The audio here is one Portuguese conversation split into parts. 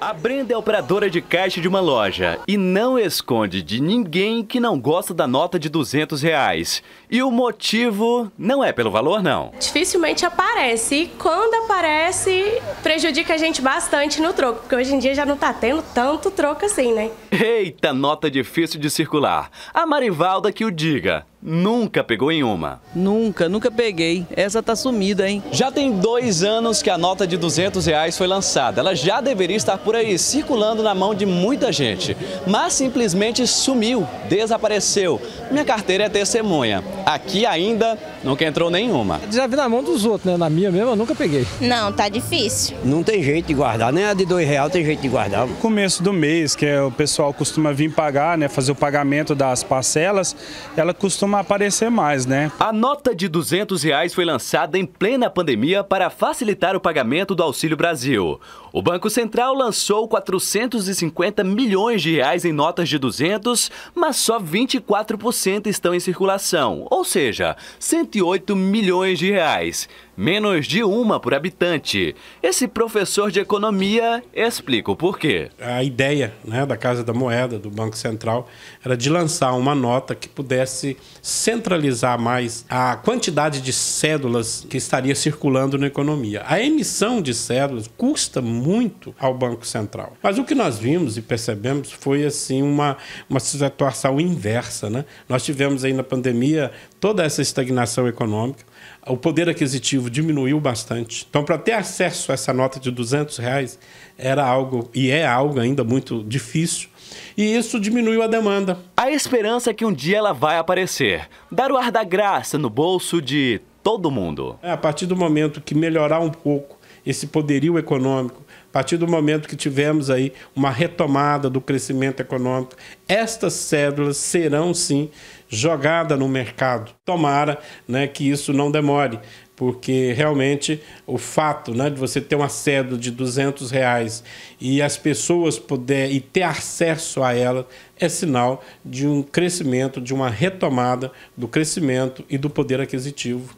A Brenda é operadora de caixa de uma loja e não esconde de ninguém que não gosta da nota de 200 reais. E o motivo não é pelo valor, não. Dificilmente aparece e quando aparece prejudica a gente bastante no troco, porque hoje em dia já não tá tendo tanto troco assim, né? Eita, nota difícil de circular. A Marivalda que o diga. Nunca pegou em uma? Nunca, nunca peguei. Essa tá sumida, hein? Já tem dois anos que a nota de 200 reais foi lançada. Ela já deveria estar por aí, circulando na mão de muita gente. Mas simplesmente sumiu, desapareceu. Minha carteira é testemunha. Aqui ainda nunca entrou nenhuma. Já vi na mão dos outros, né? Na minha mesmo eu nunca peguei. Não, tá difícil. Não tem jeito de guardar, nem a de dois real tem jeito de guardar. No começo do mês, que é, o pessoal costuma vir pagar, né? Fazer o pagamento das parcelas, ela costuma aparecer mais, né? A nota de 200 reais foi lançada em plena pandemia para facilitar o pagamento do Auxílio Brasil. O Banco Central lançou 450 milhões de reais em notas de 200, mas só 24% estão em circulação, ou seja, 108 milhões de reais menos de uma por habitante. Esse professor de economia explica o porquê. A ideia né, da Casa da Moeda, do Banco Central, era de lançar uma nota que pudesse centralizar mais a quantidade de cédulas que estaria circulando na economia. A emissão de cédulas custa muito ao Banco Central. Mas o que nós vimos e percebemos foi assim uma, uma situação inversa. Né? Nós tivemos aí na pandemia toda essa estagnação econômica, o poder aquisitivo diminuiu bastante. Então, para ter acesso a essa nota de 200 reais, era algo e é algo ainda muito difícil e isso diminuiu a demanda. A esperança é que um dia ela vai aparecer, dar o ar da graça no bolso de todo mundo. É, a partir do momento que melhorar um pouco esse poderio econômico, a partir do momento que tivermos aí uma retomada do crescimento econômico, estas cédulas serão sim jogada no mercado. Tomara né, que isso não demore, porque realmente o fato né, de você ter uma cédula de 200 reais e as pessoas puder e ter acesso a ela é sinal de um crescimento, de uma retomada do crescimento e do poder aquisitivo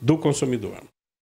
do consumidor.